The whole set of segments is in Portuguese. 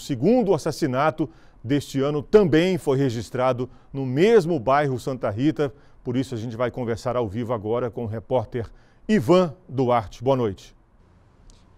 O segundo assassinato deste ano também foi registrado no mesmo bairro Santa Rita. Por isso, a gente vai conversar ao vivo agora com o repórter Ivan Duarte. Boa noite.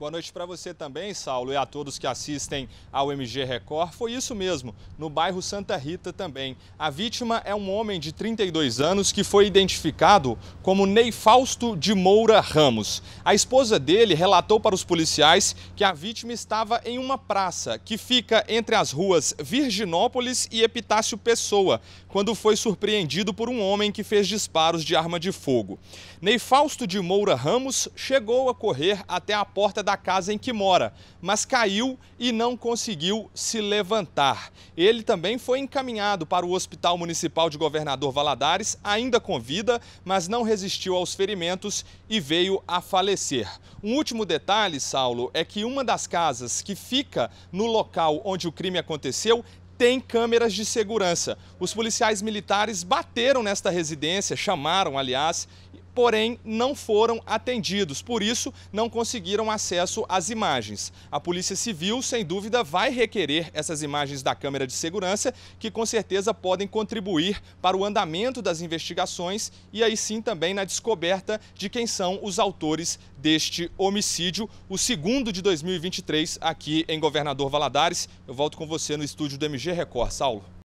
Boa noite para você também, Saulo, e a todos que assistem ao MG Record. Foi isso mesmo, no bairro Santa Rita também. A vítima é um homem de 32 anos que foi identificado como Ney Fausto de Moura Ramos. A esposa dele relatou para os policiais que a vítima estava em uma praça que fica entre as ruas Virginópolis e Epitácio Pessoa, quando foi surpreendido por um homem que fez disparos de arma de fogo. Ney Fausto de Moura Ramos chegou a correr até a porta da da casa em que mora, mas caiu e não conseguiu se levantar. Ele também foi encaminhado para o Hospital Municipal de Governador Valadares, ainda com vida, mas não resistiu aos ferimentos e veio a falecer. Um último detalhe, Saulo, é que uma das casas que fica no local onde o crime aconteceu tem câmeras de segurança. Os policiais militares bateram nesta residência, chamaram, aliás, porém não foram atendidos, por isso não conseguiram acesso às imagens. A Polícia Civil, sem dúvida, vai requerer essas imagens da câmera de segurança, que com certeza podem contribuir para o andamento das investigações e aí sim também na descoberta de quem são os autores deste homicídio, o segundo de 2023 aqui em Governador Valadares. Eu volto com você no estúdio do MG Record, Saulo.